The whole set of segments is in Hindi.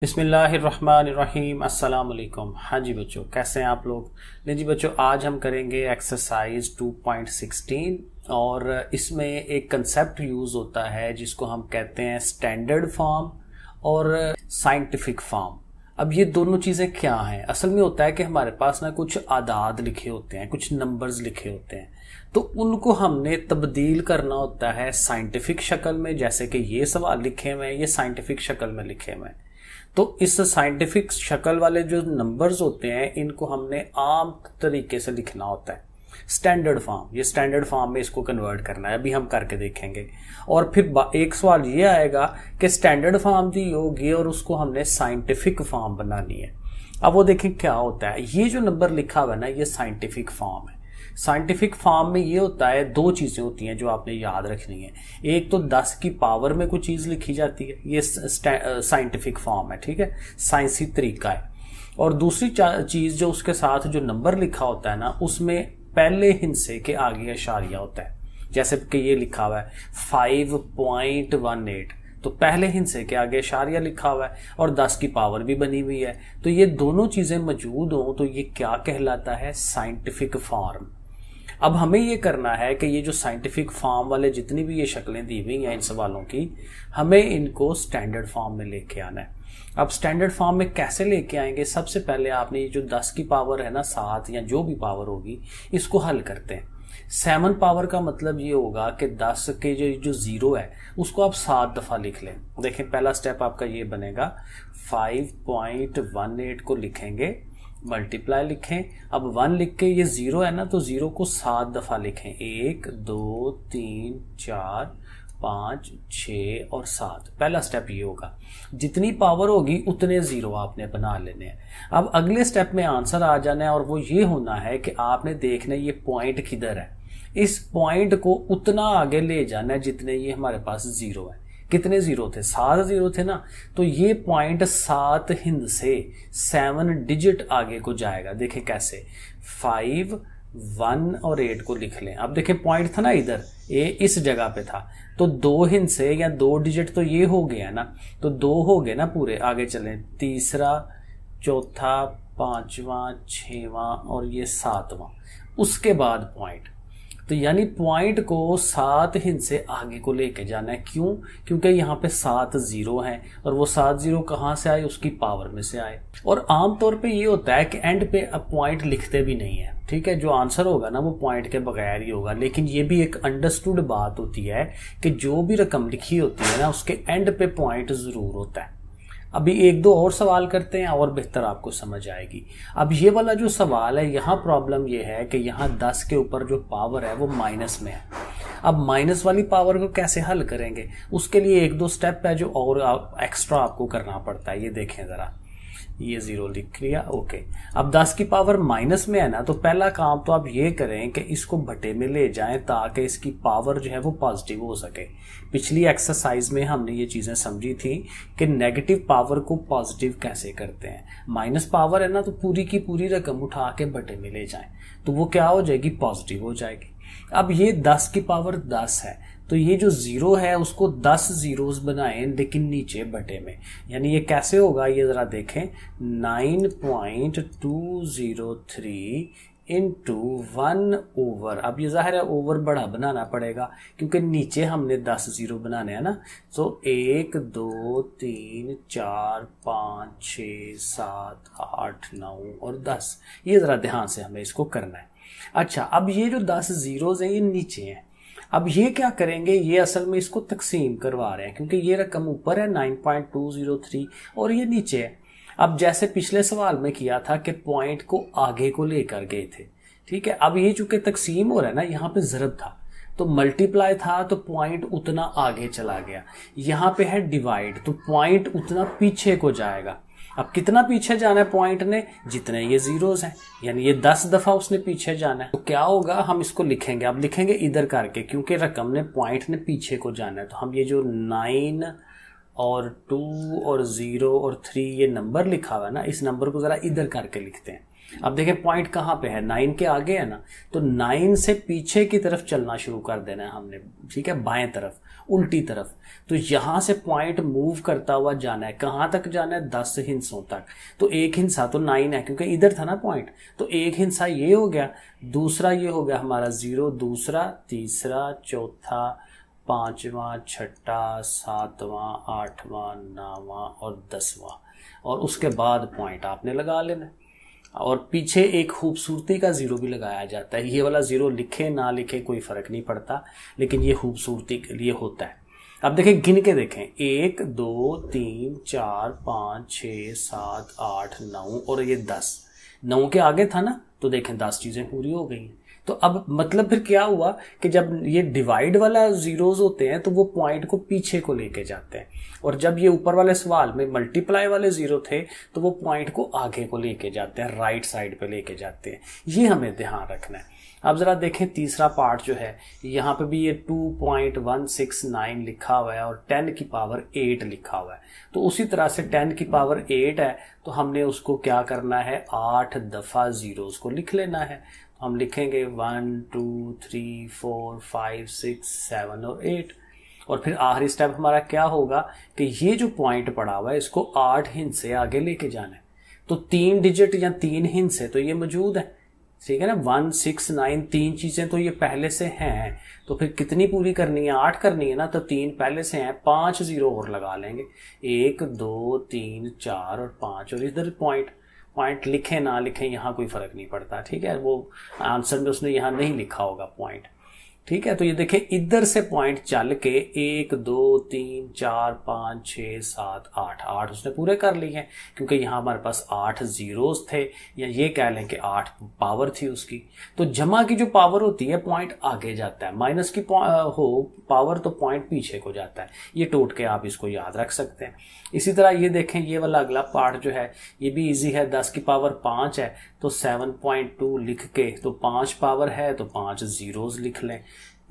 बिसमीम् अल्लाम हाँ जी बच्चों कैसे हैं आप लोग नहीं जी बच्चों आज हम करेंगे एक्सरसाइज 2.16 और इसमें एक कंसेप्ट यूज़ होता है जिसको हम कहते हैं स्टैंडर्ड फॉर्म और साइंटिफिक फॉर्म अब ये दोनों चीज़ें क्या हैं असल में होता है कि हमारे पास ना कुछ आदाद लिखे होते हैं कुछ नंबर्स लिखे होते हैं तो उनको हमने तब्दील करना होता है साइंटिफिक शक्ल में जैसे कि ये सवाल लिखे हुए हैं ये साइंटिफिक शक्ल में लिखे हुए हैं तो इस साइंटिफिक शक्ल वाले जो नंबर्स होते हैं इनको हमने आम तरीके से लिखना होता है स्टैंडर्ड फॉर्म ये स्टैंडर्ड फॉर्म में इसको कन्वर्ट करना है अभी हम करके देखेंगे और फिर एक सवाल ये आएगा कि स्टैंडर्ड फॉर्म दी होगी और उसको हमने साइंटिफिक फॉर्म बनानी है अब वो देखें क्या होता है ये जो नंबर लिखा हुआ है ना ये साइंटिफिक फॉर्म है साइंटिफिक फॉर्म में ये होता है दो चीज़ें होती हैं जो आपने याद रखनी है एक तो दस की पावर में कोई चीज़ लिखी जाती है ये साइंटिफिक फॉर्म है ठीक है साइंसी तरीका है और दूसरी चीज़ जो उसके साथ जो नंबर लिखा होता है ना उसमें पहले हिंसे के आगे इशारिया होता है जैसे कि ये लिखा हुआ है फाइव पॉइंट वन एट तो पहले हिंसे के आगे इशारिया लिखा हुआ है और दस की पावर भी बनी हुई है तो ये दोनों चीज़ें मौजूद हों तो ये क्या कहलाता है साइंटिफिक फॉर्म अब हमें ये करना है कि ये जो साइंटिफिक फॉर्म वाले जितनी भी ये शक्लें दी हुई हैं इन सवालों की हमें इनको स्टैंडर्ड फॉर्म में लेके आना है अब स्टैंडर्ड फॉर्म में कैसे लेके आएंगे सबसे पहले आपने ये जो दस की पावर है ना सात या जो भी पावर होगी इसको हल करते हैं सेवन पावर का मतलब ये होगा कि दस के जो जो जीरो है उसको आप सात दफा लिख लें देखें पहला स्टेप आपका ये बनेगा फाइव पॉइंट वन एट को लिखेंगे मल्टीप्लाई लिखें अब वन लिख के ये ज़ीरो है ना तो ज़ीरो को सात दफ़ा लिखें एक दो तीन चार पाँच छ और सात पहला स्टेप ये होगा जितनी पावर होगी उतने ज़ीरो आपने बना लेने हैं अब अगले स्टेप में आंसर आ जाना है और वो ये होना है कि आपने देखना ये पॉइंट किधर है इस पॉइंट को उतना आगे ले जाना है जितने ये हमारे पास ज़ीरो है कितने जीरो थे सात जीरो थे ना तो ये पॉइंट सात हिंद से सेवन डिजिट आगे को जाएगा देखें कैसे फाइव वन और एट को लिख लें अब देखें पॉइंट था ना इधर ए इस जगह पे था तो दो हिंद से या दो डिजिट तो ये हो गया ना तो दो हो गए ना पूरे आगे चले तीसरा चौथा पांचवा छवा और ये सातवां उसके बाद पॉइंट तो यानी पॉइंट को सात हिंद से आगे को लेके जाना है क्यों क्योंकि यहाँ पे सात जीरो हैं और वो सात जीरो कहाँ से आए उसकी पावर में से आए और आमतौर पे ये होता है कि एंड पे अब पॉइंट लिखते भी नहीं है ठीक है जो आंसर होगा ना वो पॉइंट के बगैर ही होगा लेकिन ये भी एक अंडरस्टूड बात होती है कि जो भी रकम लिखी होती है ना उसके एंड पे पॉइंट जरूर होता है अभी एक दो और सवाल करते हैं और बेहतर आपको समझ आएगी अब ये वाला जो सवाल है यहाँ प्रॉब्लम ये है कि यहाँ दस के ऊपर जो पावर है वो माइनस में है अब माइनस वाली पावर को कैसे हल करेंगे उसके लिए एक दो स्टेप है जो और एक्स्ट्रा आपको करना पड़ता है ये देखें ज़रा ये जीरो लिख लिया ओके अब दस की पावर माइनस में है ना तो पहला काम तो आप ये करें कि इसको भट्टे में ले जाएं ताकि इसकी पावर जो है वो पॉजिटिव हो सके पिछली एक्सरसाइज में हमने ये चीजें समझी थी कि नेगेटिव पावर को पॉजिटिव कैसे करते हैं माइनस पावर है ना तो पूरी की पूरी रकम उठा के भट्टे में ले जाए तो वो क्या हो जाएगी पॉजिटिव हो जाएगी अब ये दस की पावर दस है तो ये जो ज़ीरो है उसको दस ज़ीरोज़ बनाएं लेकिन नीचे बटे में यानी ये कैसे होगा ये ज़रा देखें nine point two zero three into one over अब ये जाहिर है ओवर बड़ा बनाना पड़ेगा क्योंकि नीचे हमने दस ज़ीरो बनाने हैं ना तो एक दो तीन चार पाँच छ सात आठ नौ और दस ये ज़रा ध्यान से हमें इसको करना है अच्छा अब ये जो दस ज़ीरोज़ हैं ये नीचे हैं अब ये क्या करेंगे ये असल में इसको तकसीम करवा रहे हैं क्योंकि ये रकम ऊपर है 9.203 और ये नीचे है अब जैसे पिछले सवाल में किया था कि पॉइंट को आगे को लेकर गए थे ठीक है अब ये चूंकि तकसीम हो रहा है ना यहाँ पे जरब था तो मल्टीप्लाई था तो पॉइंट उतना आगे चला गया यहाँ पे है डिवाइड तो पॉइंट उतना पीछे को जाएगा अब कितना पीछे जाना है पॉइंट ने जितने ये जीरोस हैं यानी ये दस दफा उसने पीछे जाना है तो क्या होगा हम इसको लिखेंगे अब लिखेंगे इधर करके क्योंकि रकम ने पॉइंट ने पीछे को जाना है तो हम ये जो नाइन और टू और ज़ीरो और थ्री ये नंबर लिखा हुआ है ना इस नंबर को ज़रा इधर करके लिखते हैं अब देखें पॉइंट कहाँ पे है नाइन के आगे है ना तो नाइन से पीछे की तरफ चलना शुरू कर देना है हमने ठीक है बाएं तरफ उल्टी तरफ तो यहां से पॉइंट मूव करता हुआ जाना है कहां तक जाना है दस हिंसों तक तो एक हिंसा तो नाइन है क्योंकि इधर था ना पॉइंट तो एक हिंसा ये हो गया दूसरा ये हो गया हमारा जीरो दूसरा तीसरा चौथा पांचवा छठा सातवां आठवां नौवां और दसवां और उसके बाद पॉइंट आपने लगा लेना और पीछे एक खूबसूरती का ज़ीरो भी लगाया जाता है ये वाला ज़ीरो लिखे ना लिखे कोई फ़र्क नहीं पड़ता लेकिन ये खूबसूरती के लिए होता है अब देखें गिन के देखें एक दो तीन चार पाँच छ सात आठ नौ और ये दस नौ के आगे था ना तो देखें दस चीज़ें पूरी हो गई तो अब मतलब फिर क्या हुआ कि जब ये डिवाइड वाला जीरोज होते हैं तो वो पॉइंट को पीछे को लेके जाते हैं और जब ये ऊपर वाले सवाल में मल्टीप्लाई वाले जीरो थे तो वो पॉइंट को आगे को लेके जाते हैं राइट साइड पे लेके जाते हैं ये हमें ध्यान रखना है अब जरा देखें तीसरा पार्ट जो है यहाँ पे भी ये 2.169 लिखा हुआ है और 10 की पावर 8 लिखा हुआ है तो उसी तरह से 10 की पावर 8 है तो हमने उसको क्या करना है आठ दफा जीरोस को लिख लेना है हम लिखेंगे one two three four five six seven और एट और फिर आखिरी स्टेप हमारा क्या होगा कि ये जो पॉइंट पड़ा हुआ है इसको आठ हिंद से आगे लेके जाना है तो तीन डिजिट या तीन हिंस है तो ये मौजूद है ठीक है ना वन सिक्स नाइन तीन चीजें तो ये पहले से हैं तो फिर कितनी पूरी करनी है आठ करनी है ना तो तीन पहले से हैं पांच जीरो और लगा लेंगे एक दो तीन चार और पांच और इधर पॉइंट पॉइंट लिखे ना लिखे यहाँ कोई फर्क नहीं पड़ता ठीक है वो आंसर में उसने यहाँ नहीं लिखा होगा पॉइंट ठीक है तो ये देखें इधर से पॉइंट चल के एक दो तीन चार पाँच छः सात आठ आठ उसने पूरे कर लिए हैं क्योंकि यहाँ हमारे पास आठ जीरोस थे या ये कह लें कि आठ पावर थी उसकी तो जमा की जो पावर होती है पॉइंट आगे जाता है माइनस की हो पावर तो पॉइंट पीछे को जाता है ये टूट के आप इसको याद रख सकते हैं इसी तरह ये देखें ये वाला अगला पार्ट जो है ये भी ईजी है दस की पावर पाँच है तो सेवन पॉइंट टू लिख के तो पाँच पावर है तो पाँच जीरोज लिख लें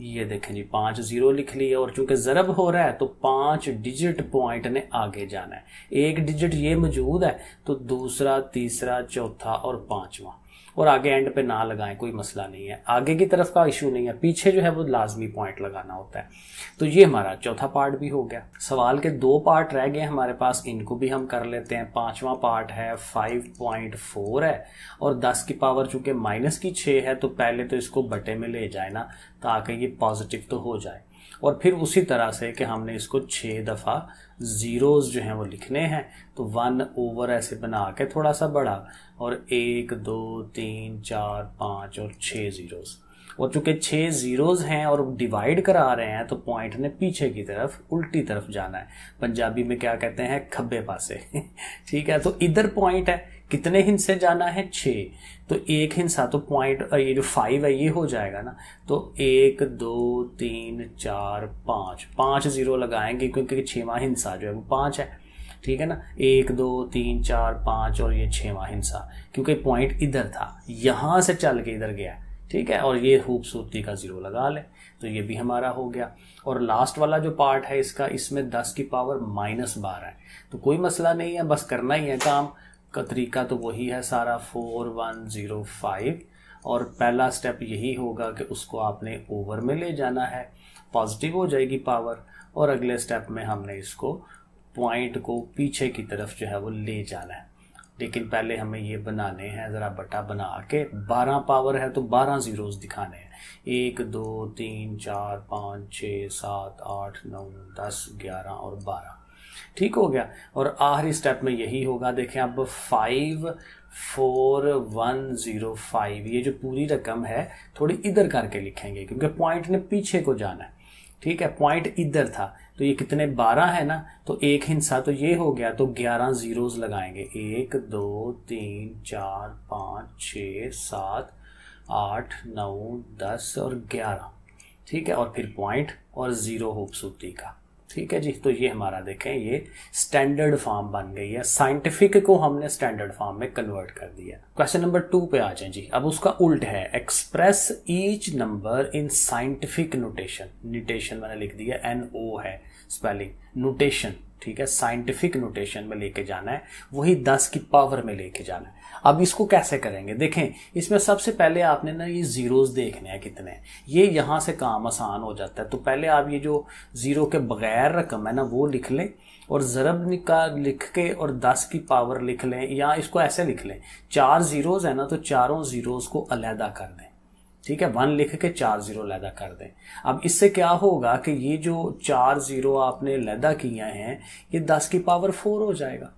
ये देखें जी पांच जीरो लिख ली है और चूंकि ज़रब हो रहा है तो पांच डिजिट पॉइंट ने आगे जाना है एक डिजिट ये मौजूद है तो दूसरा तीसरा चौथा और पांचवा और आगे एंड पे ना लगाएं कोई मसला नहीं है आगे की तरफ का इशू नहीं है पीछे जो है वो लाजमी पॉइंट लगाना होता है तो ये हमारा चौथा पार्ट भी हो गया सवाल के दो पार्ट रह गए हमारे पास इनको भी हम कर लेते हैं पांचवा पार्ट है 5.4 है और 10 की पावर चूंकि माइनस की 6 है तो पहले तो इसको बटे में ले जाए ना ताकि ये पॉजिटिव तो हो जाए और फिर उसी तरह से कि हमने इसको छः दफ़ा ज़ीरोज़ जो हैं वो लिखने हैं तो वन ओवर ऐसे बना के थोड़ा सा बढ़ा और एक दो तीन चार पाँच और छः जीरोस और चूंकि छः ज़ीरोज़ हैं और डिवाइड करा रहे हैं तो पॉइंट ने पीछे की तरफ उल्टी तरफ जाना है पंजाबी में क्या कहते हैं खब्बे पासे ठीक है तो इधर पॉइंट है कितने हिंस से जाना है छः तो एक हिंसा तो पॉइंट ये जो फाइव है ये हो जाएगा ना तो एक दो तीन चार पाँच पाँच जीरो लगाएंगे क्योंकि छवा हिंसा जो है वो पाँच है ठीक है ना एक दो तीन चार पाँच और ये छवा हिंसा क्योंकि पॉइंट इधर था यहाँ से चल के इधर गया ठीक है और ये खूबसूरती का जीरो लगा ले तो ये भी हमारा हो गया और लास्ट वाला जो पार्ट है इसका इसमें दस की पावर माइनस बारह है तो कोई मसला नहीं है बस करना ही है काम का तरीका तो वही है सारा फोर वन ज़ीरो फाइव और पहला स्टेप यही होगा कि उसको आपने ओवर में ले जाना है पॉजिटिव हो जाएगी पावर और अगले स्टेप में हमने इसको पॉइंट को पीछे की तरफ जो है वो ले जाना है लेकिन पहले हमें ये बनाने हैं ज़रा बटा बना के बारह पावर है तो बारह ज़ीरोस दिखाने हैं एक दो तीन चार पाँच छः सात आठ नौ दस ग्यारह और बारह ठीक हो गया और आखिरी स्टेप में यही होगा देखें अब five four one zero five ये जो पूरी रकम है थोड़ी इधर करके लिखेंगे क्योंकि पॉइंट ने पीछे को जाना है ठीक है पॉइंट इधर था तो ये कितने बारह है ना तो एक हिंसा तो ये हो गया तो ग्यारह जीरोस लगाएंगे एक दो तीन चार पाँच छ सात आठ नौ दस और ग्यारह ठीक है और फिर पॉइंट और ज़ीरो खूबसूरती का ठीक है जी तो ये हमारा देखें ये स्टैंडर्ड फॉर्म बन गई है साइंटिफिक को हमने स्टैंडर्ड फॉर्म में कन्वर्ट कर दिया क्वेश्चन नंबर टू पे आ जाए जी अब उसका उल्ट है express each number in scientific notation notation मैंने लिख दिया एन ओ है स्पेलिंग नोटेशन ठीक है साइंटिफिक नोटेशन में लेके जाना है वही दस की पावर में लेके जाना है अब इसको कैसे करेंगे देखें इसमें सबसे पहले आपने ना ये ज़ीरोज़ देखने हैं कितने है। ये यहां से काम आसान हो जाता है तो पहले आप ये जो ज़ीरो के बगैर रकम है ना वो लिख लें और ज़रब निका लिख के और दस की पावर लिख लें या इसको ऐसे लिख लें चार ज़ीरोज़ है ना तो चारों ज़ीरोज़ को अलहदा कर दें ठीक है वन लिख के चार जीरो लैदा कर दें अब इससे क्या होगा कि ये जो चार जीरो आपने लैदा किए हैं ये दस की पावर फोर हो जाएगा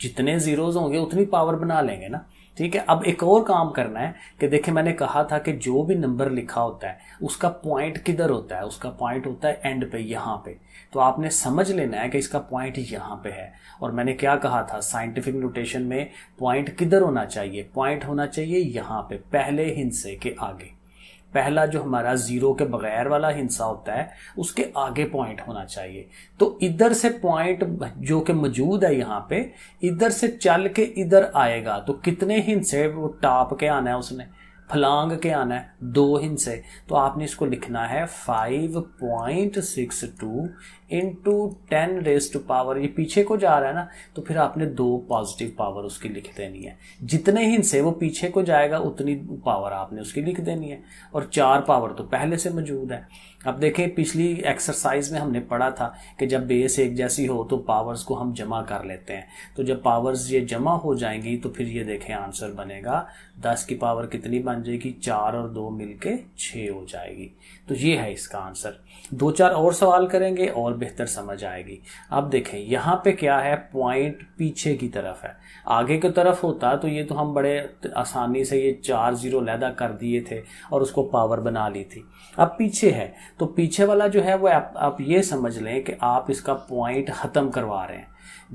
जितने जीरोज होंगे उतनी पावर बना लेंगे ना ठीक है अब एक और काम करना है कि देखिए मैंने कहा था कि जो भी नंबर लिखा होता है उसका पॉइंट किधर होता है उसका पॉइंट होता है एंड पे यहां पे तो आपने समझ लेना है कि इसका पॉइंट यहां पे है और मैंने क्या कहा था साइंटिफिक नोटेशन में पॉइंट किधर होना चाहिए पॉइंट होना चाहिए यहां पे पहले हिंसे के आगे पहला जो हमारा जीरो के बगैर वाला हिंसा होता है उसके आगे पॉइंट होना चाहिए तो इधर से पॉइंट जो कि मौजूद है यहाँ पे इधर से चल के इधर आएगा तो कितने हिंसे वो टाप के आना है उसने फलांग के आना है दो हिंसे तो आपने इसको लिखना है five point six two into ten raise to power ये पीछे को जा रहा है ना तो फिर आपने दो पॉजिटिव पावर उसकी लिख देनी है जितने हिंसे वो पीछे को जाएगा उतनी पावर आपने उसकी लिख देनी है और चार पावर तो पहले से मौजूद है अब देखें पिछली एक्सरसाइज में हमने पढ़ा था कि जब बेस एक जैसी हो तो पावर्स को हम जमा कर लेते हैं तो जब पावर्स ये जमा हो जाएंगी तो फिर ये देखें आंसर बनेगा दस की पावर कितनी बन जाएगी चार और दो मिलके छः हो जाएगी तो ये है इसका आंसर दो चार और सवाल करेंगे और बेहतर समझ आएगी अब देखें यहाँ पे क्या है पॉइंट पीछे की तरफ है आगे की तरफ होता तो ये तो हम बड़े आसानी से ये चार जीरो लैदा कर दिए थे और उसको पावर बना ली थी अब पीछे है तो पीछे वाला जो है वो आप, आप ये समझ लें कि आप इसका पॉइंट ख़त्म करवा रहे हैं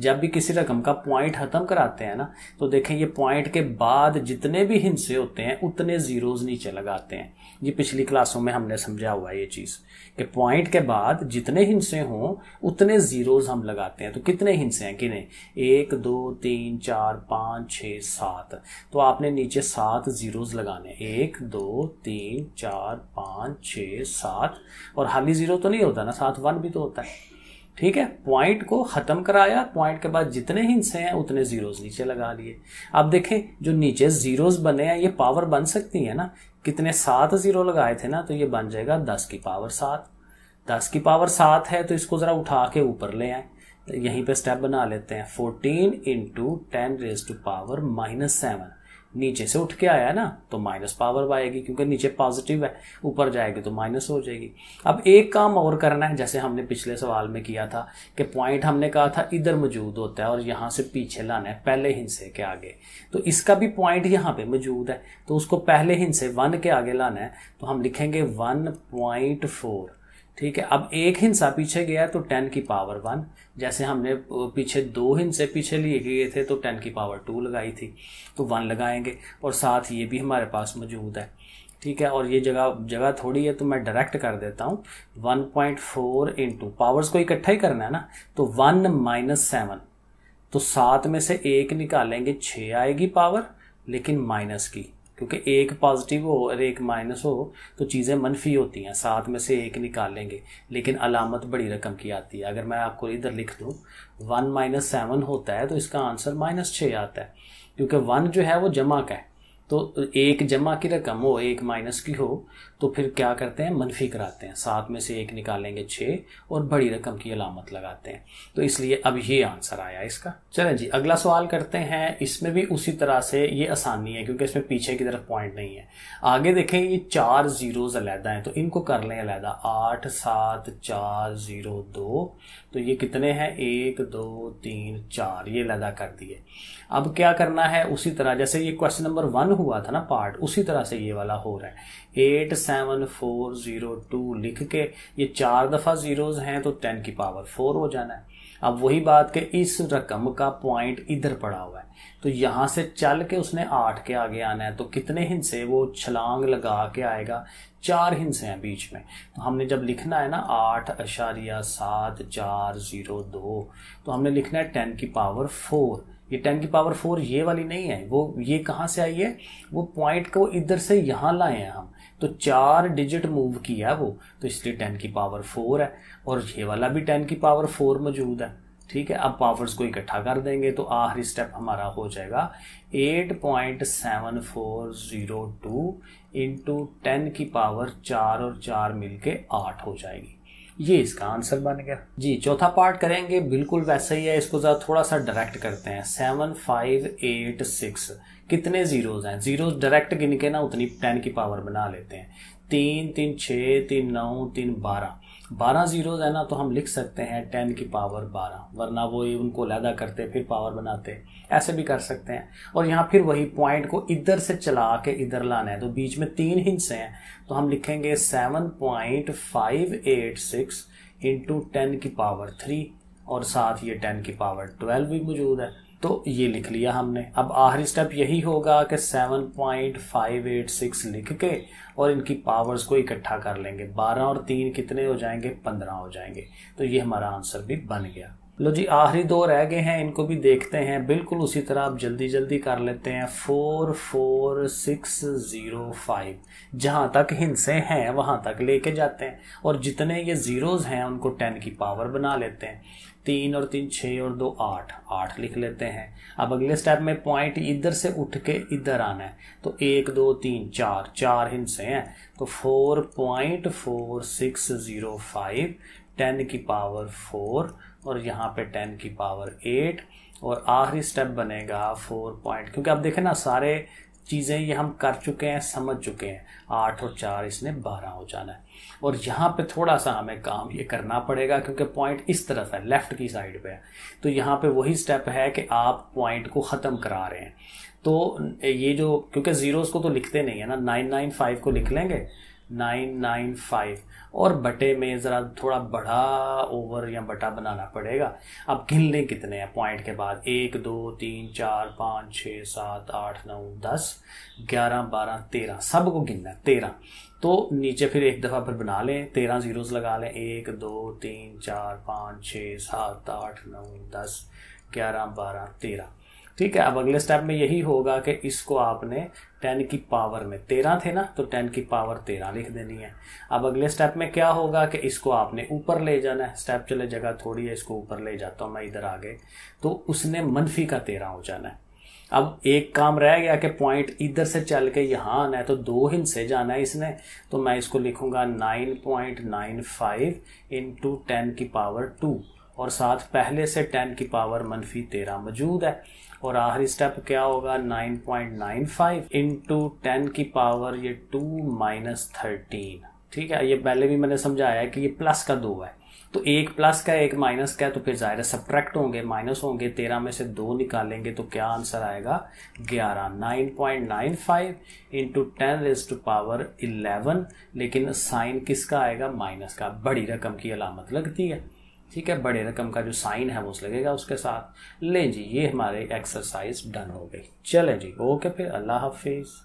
जब भी किसी रकम का पॉइंट ख़त्म कराते हैं ना तो देखें ये पॉइंट के बाद जितने भी हिंसे होते हैं उतने ज़ीरोज़ नीचे लगाते हैं ये पिछली क्लासों में हमने समझा हुआ है ये चीज़ कि पॉइंट के बाद जितने हिंसे हों उतने ज़ीरोज़ हम लगाते हैं तो कितने हिंसे हैं किने एक दो तीन चार पाँच छ सात तो आपने नीचे सात ज़ीरोज़ लगाने एक दो तीन चार पाँच छ सात और खाली ज़ीरो तो नहीं होता ना सात वन भी तो होता है ठीक है पॉइंट को खत्म कराया पॉइंट के बाद जितने हिंसे हैं उतने जीरोस नीचे लगा लिए अब देखें जो नीचे जीरोज बने हैं ये पावर बन सकती है ना कितने सात जीरो लगाए थे ना तो ये बन जाएगा दस की पावर सात दस की पावर सात है तो इसको ज़रा उठा के ऊपर ले आए तो यहीं पे स्टेप बना लेते हैं fourteen into ten raise to power minus seven नीचे से उठ के आया ना तो माइनस पावर आएगी क्योंकि नीचे पॉजिटिव है ऊपर जाएगी तो माइनस हो जाएगी अब एक काम और करना है जैसे हमने पिछले सवाल में किया था कि पॉइंट हमने कहा था इधर मौजूद होता है और यहाँ से पीछे लाना है पहले हिंसे के आगे तो इसका भी पॉइंट यहाँ पे मौजूद है तो उसको पहले हिंसे वन के आगे लाना है तो हम लिखेंगे वन पॉइंट फोर ठीक है अब एक हिंसा पीछे गया तो टेन की पावर वन जैसे हमने पीछे दो हिंसे पीछे लिए गए थे तो टेन की पावर टू लगाई थी तो वन लगाएंगे और साथ ये भी हमारे पास मौजूद है ठीक है और ये जगह जगह थोड़ी है तो मैं डायरेक्ट कर देता हूँ one point four into powers को इकट्ठा ही करना है ना तो वन माइनस सेवन तो सात में से एक निकालेंगे छः आएगी पावर लेकिन माइनस की क्योंकि एक पॉजिटिव हो और एक माइनस हो तो चीज़ें मनफी होती हैं सात में से एक निकालेंगे लेकिन अलामत बड़ी रकम की आती है अगर मैं आपको इधर लिख दूँ वन माइनस सेवन होता है तो इसका आंसर माइनस छः आता है क्योंकि वन जो है वो जमा का है तो एक जमा की रकम हो एक माइनस की हो तो फिर क्या करते हैं मनफी कराते हैं सात में से एक निकालेंगे छः और बड़ी रकम की अलामत लगाते हैं तो इसलिए अब ये आंसर आया इसका चले जी अगला सवाल करते हैं इसमें भी उसी तरह से ये आसानी है क्योंकि इसमें पीछे की तरफ पॉइंट नहीं है आगे देखें ये चार जीरोज अलहदा हैं तो इनको कर लें अलहदा आठ सात चार जीरो दो तो ये कितने हैं एक दो तीन चार ये अलहदा कर दिए अब क्या करना है उसी तरह जैसे ये क्वेश्चन नंबर वन हुआ था ना पार्ट उसी तरह से ये वाला हो रहा है eight seven four zero two लिख के ये चार दफ़ा ज़ीरोज़ हैं तो टेन की पावर फोर हो जाना है अब वही बात के इस रकम का पॉइंट इधर पड़ा हुआ है तो यहां से चल के उसने आठ के आगे आना है तो कितने हिंसे वो छलांग लगा के आएगा चार हिंसे हैं बीच में तो हमने जब लिखना है ना आठ अशारिया सात चार जीरो दो तो हमने लिखना है टेन की पावर फोर ये टेन की पावर फोर ये वाली नहीं है वो ये कहाँ से आई है वो पॉइंट को इधर से यहाँ लाए हैं हम तो चार डिजिट मूव किया है वो तो इसलिए टेन की पावर फोर है और ये वाला भी टेन की पावर फोर मौजूद है ठीक है अब पावर्स को इकट्ठा कर देंगे तो आखिरी स्टेप हमारा हो जाएगा eight point seven four zero two into ten की पावर चार और चार मिलके आठ हो जाएगी ये इसका आंसर बन गया जी चौथा पार्ट करेंगे बिल्कुल वैसा ही है इसको जरा थोड़ा सा डायरेक्ट करते हैं सेवन फाइव एट सिक्स कितने जीरोज हैं जीरोज डायरेक्ट गिन के ना उतनी टेन की पावर बना लेते हैं तीन तीन छ तीन नौ तीन बारह बारह जीरोज है ना तो हम लिख सकते हैं टेन की पावर बारह वरना वो उनको लैदा करते फिर पावर बनाते ऐसे भी कर सकते हैं और यहाँ फिर वही पॉइंट को इधर से चला के इधर लाना है तो बीच में तीन हिंस हैं तो हम लिखेंगे seven point five eight six into ten की पावर थ्री और साथ ये टेन की पावर ट्वेल्व भी मौजूद है तो ये लिख लिया हमने अब आखिरी स्टेप यही होगा कि 7.586 लिख के और इनकी पावर्स को इकट्ठा कर लेंगे 12 और 3 कितने हो जाएंगे 15 हो जाएंगे तो ये हमारा आंसर भी बन गया लो जी आखिरी दो रह गए हैं इनको भी देखते हैं बिल्कुल उसी तरह आप जल्दी जल्दी कर लेते हैं four four six zero five जहाँ तक हिंसे हैं वहाँ तक लेके जाते हैं और जितने ये ज़ीरोज़ हैं उनको टेन की पावर बना लेते हैं तीन और तीन छः और दो आठ आठ लिख लेते हैं अब अगले स्टेप में पॉइंट इधर से उठ के इधर आना है तो एक दो तीन चार चार हिंसे हैं तो four point four six zero five ten की पावर फोर और यहाँ पे टेन की पावर एट और आखिरी स्टेप बनेगा फोर पॉइंट क्योंकि आप देखें ना सारे चीज़ें ये हम कर चुके हैं समझ चुके हैं आठ और चार इसने बारह हो जाना है और यहाँ पे थोड़ा सा हमें काम ये करना पड़ेगा क्योंकि पॉइंट इस तरफ है लेफ्ट की साइड पे है तो यहाँ पे वही स्टेप है कि आप पॉइंट को ख़त्म करा रहे हैं तो ये जो क्योंकि ज़ीरोज़ को तो लिखते नहीं है ना नाइन नाइन फाइव को लिख लेंगे नाइन नाइन फाइव और बटे में ज़रा थोड़ा बड़ा ओवर या बटा बनाना पड़ेगा अब गिन लें कितने हैं पॉइंट के बाद एक दो तीन चार पाँच छः सात आठ नौ दस ग्यारह बारह तेरह सब को गिनना है तेरह तो नीचे फिर एक दफ़ा फिर बना लें तेरह जीरोज़ लगा लें एक दो तीन चार पाँच छः सात आठ नौ दस ग्यारह बारह तेरह ठीक है अब अगले स्टेप में यही होगा कि इसको आपने टेन की पावर में तेरह थे ना तो टेन की पावर तेरह लिख देनी है अब अगले स्टेप में क्या होगा कि इसको आपने ऊपर ले जाना है स्टेप चले जगह थोड़ी है इसको ऊपर ले जाता हूँ मैं इधर आगे तो उसने मनफी का तेरह हो जाना है अब एक काम रह गया कि पॉइंट इधर से चल के यहाँ आना है तो दो हिंसे जाना है इसने तो मैं इसको लिखूंगा nine point nine five into ten की पावर टू और साथ पहले से टेन की पावर मनफी तेरह मौजूद है और आखिरी स्टेप क्या होगा nine point nine five into ten की पावर ये टू माइनस थर्टीन ठीक है ये पहले भी मैंने समझाया है कि ये प्लस का दो है तो एक प्लस का एक माइनस का है तो फिर जाहिर है सब्ट्रैक्ट होंगे माइनस होंगे तेरह में से दो निकालेंगे तो क्या आंसर आएगा ग्यारह nine point nine five into ten raise to power eleven लेकिन साइन किसका आएगा माइनस का बड़ी रकम की अलामत लगती है ठीक है बड़े रकम का जो साइन है वो उस लगेगा उसके साथ ले जी ये हमारे एक्सरसाइज डन हो गई चले जी ओके फिर अल्लाह हाफिज़